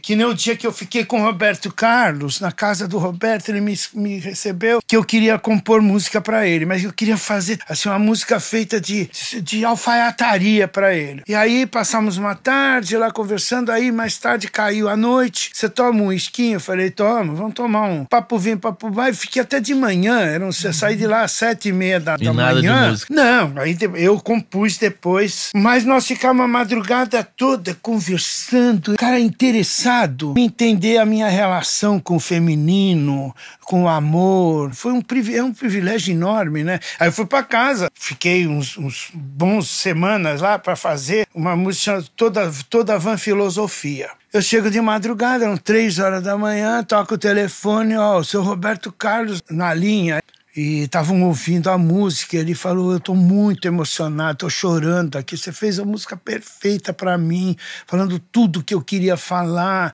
Que nem o dia que eu fiquei com o Roberto Carlos, na casa do Roberto, ele me, me recebeu, que eu queria compor música para ele, mas eu queria fazer assim, uma música feita de, de, de alfaiataria para ele. E aí passamos uma tarde lá conversando, aí mais tarde caiu a noite, você toma um esquinho? Eu falei, toma, vamos tomar um papo vem, papo vai. Fiquei até de manhã, era um, eu saí de lá às sete e meia da, e da manhã. Não, aí eu compus depois, mas nós ficamos a madrugada toda conversando, cara interessante é engraçado entender a minha relação com o feminino, com o amor. Foi um, é um privilégio enorme, né? Aí eu fui para casa, fiquei uns, uns bons semanas lá para fazer uma música toda, toda van filosofia. Eu chego de madrugada, eram três horas da manhã, toco o telefone, ó, o seu Roberto Carlos na linha e estavam ouvindo a música. ele falou: Eu estou muito emocionado, estou chorando aqui. Você fez a música perfeita para mim, falando tudo que eu queria falar.